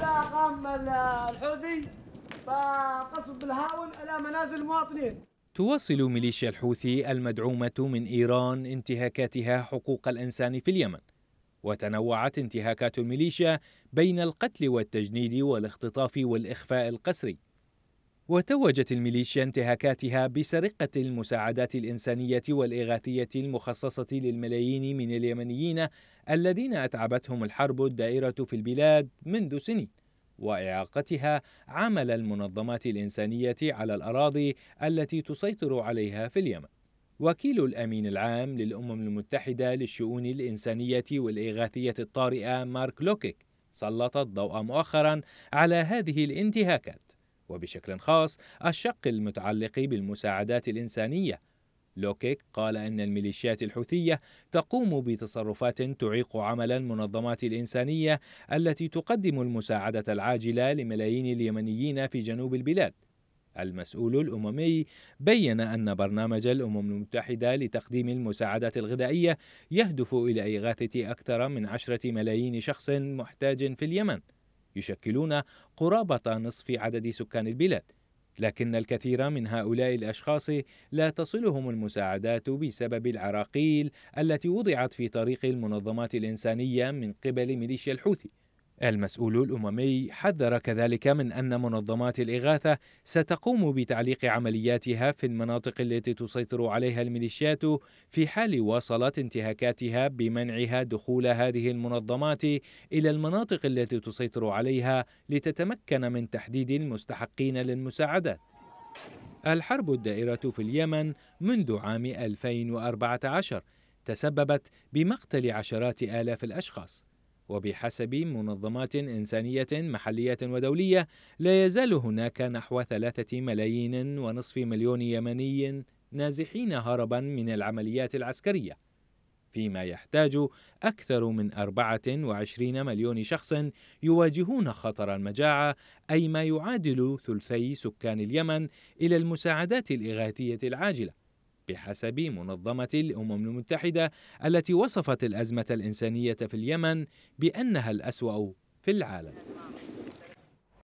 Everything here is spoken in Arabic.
الحوثي الهاون إلى منازل المواطنين تواصل ميليشيا الحوثي المدعومة من إيران انتهاكاتها حقوق الإنسان في اليمن وتنوعت انتهاكات الميليشيا بين القتل والتجنيد والاختطاف والإخفاء القسري وتوجت الميليشيا انتهاكاتها بسرقة المساعدات الإنسانية والإغاثية المخصصة للملايين من اليمنيين الذين أتعبتهم الحرب الدائرة في البلاد منذ سنين وإعاقتها عمل المنظمات الإنسانية على الأراضي التي تسيطر عليها في اليمن وكيل الأمين العام للأمم المتحدة للشؤون الإنسانية والإغاثية الطارئة مارك لوكيك سلط الضوء مؤخرا على هذه الانتهاكات وبشكل خاص الشق المتعلق بالمساعدات الإنسانية لوكيك قال أن الميليشيات الحوثية تقوم بتصرفات تعيق عمل المنظمات الإنسانية التي تقدم المساعدة العاجلة لملايين اليمنيين في جنوب البلاد المسؤول الأممي بين أن برنامج الأمم المتحدة لتقديم المساعدات الغذائية يهدف إلى إغاثة أكثر من عشرة ملايين شخص محتاج في اليمن يشكلون قرابة نصف عدد سكان البلاد لكن الكثير من هؤلاء الاشخاص لا تصلهم المساعدات بسبب العراقيل التي وضعت في طريق المنظمات الانسانيه من قبل ميليشيا الحوثي المسؤول الأممي حذر كذلك من أن منظمات الإغاثة ستقوم بتعليق عملياتها في المناطق التي تسيطر عليها الميليشيات في حال واصلت انتهاكاتها بمنعها دخول هذه المنظمات إلى المناطق التي تسيطر عليها لتتمكن من تحديد المستحقين للمساعدات. الحرب الدائرة في اليمن منذ عام 2014 تسببت بمقتل عشرات آلاف الأشخاص وبحسب منظمات إنسانية محلية ودولية لا يزال هناك نحو ثلاثة ملايين ونصف مليون يمني نازحين هربا من العمليات العسكرية فيما يحتاج أكثر من 24 مليون شخص يواجهون خطر المجاعة أي ما يعادل ثلثي سكان اليمن إلى المساعدات الإغاثية العاجلة بحسب منظمة الأمم المتحدة التي وصفت الأزمة الإنسانية في اليمن بأنها الأسوأ في العالم